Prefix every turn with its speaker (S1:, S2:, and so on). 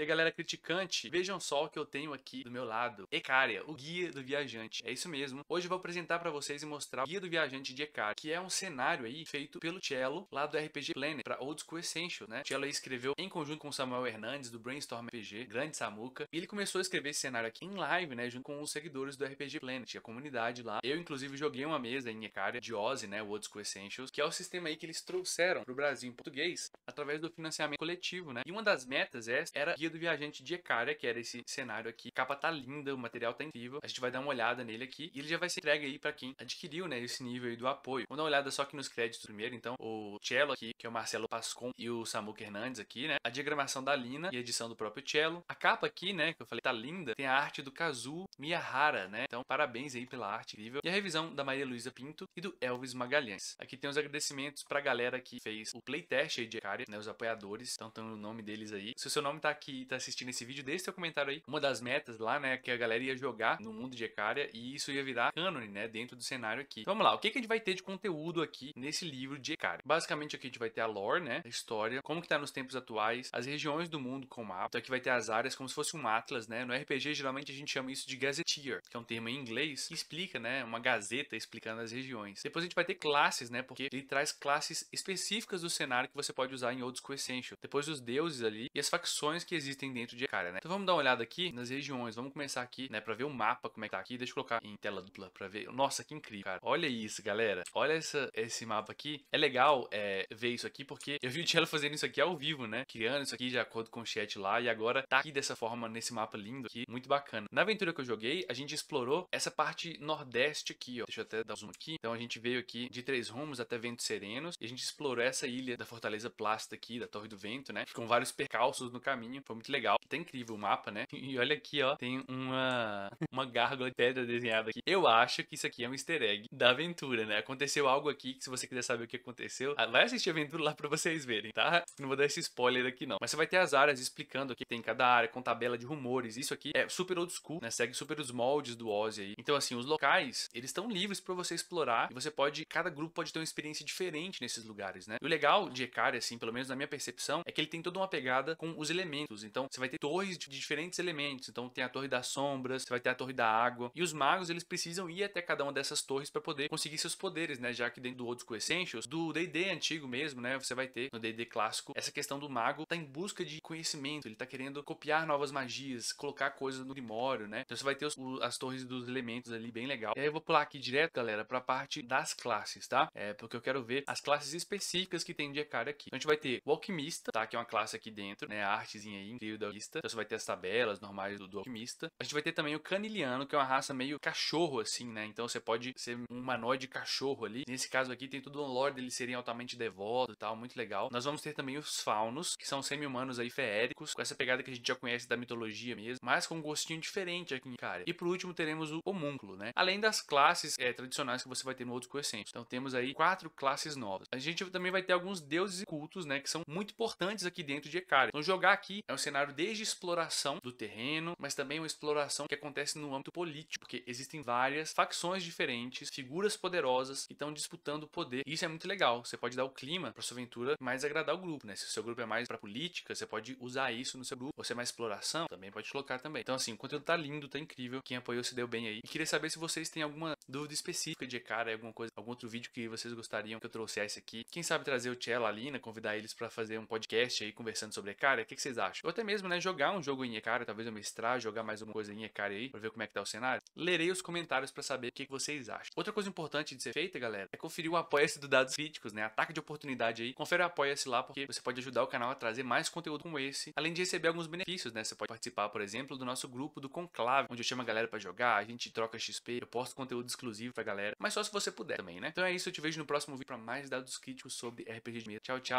S1: E a galera criticante, vejam só o que eu tenho aqui do meu lado. Ecaria, o guia do viajante. É isso mesmo. Hoje eu vou apresentar para vocês e mostrar o guia do viajante de Ecaria, que é um cenário aí feito pelo Cello lá do RPG Planner para Old School Essential, né? O Cello aí escreveu em conjunto com Samuel Hernandes do Brainstorm RPG, grande Samuca. E ele começou a escrever esse cenário aqui em live, né, junto com os seguidores do RPG Planet, a comunidade lá. Eu inclusive joguei uma mesa em Ecaria de Ozzy, né, Old School Essentials, que é o sistema aí que eles trouxeram pro Brasil em português através do financiamento coletivo, né? E uma das metas é, era guia Guia do Viajante de Ecaria, que era esse cenário aqui. A capa tá linda, o material tá incrível. A gente vai dar uma olhada nele aqui e ele já vai ser entregue aí para quem adquiriu, né, esse nível aí do apoio. Vamos dar uma olhada só aqui nos créditos primeiro, então, o Cello aqui, que é o Marcelo Pascon e o Samuca Hernandes aqui, né? A diagramação da Lina e a edição do próprio Cello. A capa aqui, né, que eu falei, tá linda, tem a arte do Kazu Miyahara, né? Então, parabéns aí pela arte incrível. E a revisão da Maria Luísa Pinto e do Elvis Magalhães. Aqui tem os agradecimentos pra galera que fez o playtest aí de Ecaria, né, os apoiadores, então tem o nome deles aí. Se o seu nome tá aqui tá assistindo esse vídeo, deixe seu comentário aí. Uma das metas lá, né, que a galera ia jogar no mundo de Ecaria e isso ia virar cânone, né, dentro do cenário aqui. Então, vamos lá, o que, que a gente vai ter de conteúdo aqui nesse livro de Ecaria? Basicamente aqui a gente vai ter a lore, né, a história, como que tá nos tempos atuais, as regiões do mundo com mapa. Então aqui vai ter as áreas como se fosse um atlas, né? No RPG geralmente a gente chama isso de gazetteer, que é um termo em inglês que explica, né, uma gazeta explicando as regiões. Depois a gente vai ter classes, né, porque ele traz classes específicas do cenário que você pode usar em outros co Depois os deuses ali e as facções que existem dentro de cara, né? Então vamos dar uma olhada aqui nas regiões. Vamos começar aqui, né, pra ver o mapa, como é que tá aqui. Deixa eu colocar em tela dupla pra ver. Nossa, que incrível, cara. Olha isso, galera. Olha essa, esse mapa aqui. É legal é, ver isso aqui, porque eu vi o Cello fazendo isso aqui ao vivo, né? Criando isso aqui de acordo com o chat lá. E agora tá aqui dessa forma, nesse mapa lindo aqui. Muito bacana. Na aventura que eu joguei, a gente explorou essa parte nordeste aqui, ó. Deixa eu até dar um zoom aqui. Então a gente veio aqui de Três Rumos até Ventos Serenos. E a gente explorou essa ilha da Fortaleza Plástica aqui, da Torre do Vento, né? Com vários percalços no caminho. Foi muito legal. Tá incrível o mapa, né? E olha aqui, ó. Tem uma, uma gárgula de pedra desenhada aqui. Eu acho que isso aqui é um easter egg da aventura, né? Aconteceu algo aqui que se você quiser saber o que aconteceu, ah, vai assistir a aventura lá pra vocês verem, tá? Não vou dar esse spoiler aqui, não. Mas você vai ter as áreas explicando o que tem em cada área, com tabela de rumores. Isso aqui é super old school, né? Segue super os moldes do Ozzy aí. Então, assim, os locais, eles estão livres pra você explorar. E você pode, cada grupo pode ter uma experiência diferente nesses lugares, né? E o legal de Ekari, assim, pelo menos na minha percepção, é que ele tem toda uma pegada com os elementos magos. Então você vai ter torres de diferentes elementos. Então tem a torre das sombras, você vai ter a torre da água. E os magos eles precisam ir até cada uma dessas torres para poder conseguir seus poderes, né? Já que dentro do Old School Essentials, do D&D antigo mesmo, né? Você vai ter no D&D clássico essa questão do mago tá em busca de conhecimento. Ele tá querendo copiar novas magias, colocar coisas no grimório, né? Então você vai ter os, as torres dos elementos ali bem legal. E aí eu vou pular aqui direto, galera, para a parte das classes, tá? É porque eu quero ver as classes específicas que tem de cara aqui. Então a gente vai ter o alquimista, tá? Que é uma classe aqui dentro, né? A artezinha aí ali incrível da lista. Então você vai ter as tabelas normais do, do alquimista. A gente vai ter também o caniliano, que é uma raça meio cachorro, assim, né? Então você pode ser um humanoide cachorro ali. Nesse caso aqui tem tudo um lore deles serem altamente devotos e tal, muito legal. Nós vamos ter também os faunos, que são semi-humanos aí feéricos, com essa pegada que a gente já conhece da mitologia mesmo, mas com um gostinho diferente aqui em Cária. E por último teremos o homúnculo, né? Além das classes é, tradicionais que você vai ter no outro coeficiente. Então temos aí quatro classes novas. A gente também vai ter alguns deuses e cultos, né? Que são muito importantes aqui dentro de Ecaria. Então jogar aqui é um cenário desde exploração do terreno, mas também uma exploração que acontece no âmbito político, porque existem várias facções diferentes, figuras poderosas que estão disputando o poder. E isso é muito legal. Você pode dar o clima para sua aventura mais agradar o grupo, né? Se o seu grupo é mais para política, você pode usar isso no seu grupo. Se é mais exploração, também pode colocar também. Então assim, o conteúdo tá lindo, tá incrível. Quem apoiou se deu bem aí. E queria saber se vocês têm alguma dúvida específica de cara, é alguma coisa, algum outro vídeo que vocês gostariam que eu trouxesse aqui. Quem sabe trazer o Cello, a Lina, né, convidar eles para fazer um podcast aí conversando sobre cara, o que, que, vocês acham? Ou até mesmo, né, jogar um jogo em Ekara, talvez eu mestrar, jogar mais uma coisa em Ekara aí, pra ver como é que tá o cenário. Lerei os comentários para saber o que, que, vocês acham. Outra coisa importante de ser feita, galera, é conferir o apoia-se do Dados Críticos, né, ataque de oportunidade aí. Confere o apoia-se lá, porque você pode ajudar o canal a trazer mais conteúdo como esse, além de receber alguns benefícios, né, você pode participar, por exemplo, do nosso grupo do Conclave, onde eu chamo a galera para jogar, a gente troca XP, eu posto conteúdos exclusivo pra galera, mas só se você puder também, né? Então é isso, eu te vejo no próximo vídeo para mais dados críticos sobre RPG de mesa. Tchau, tchau!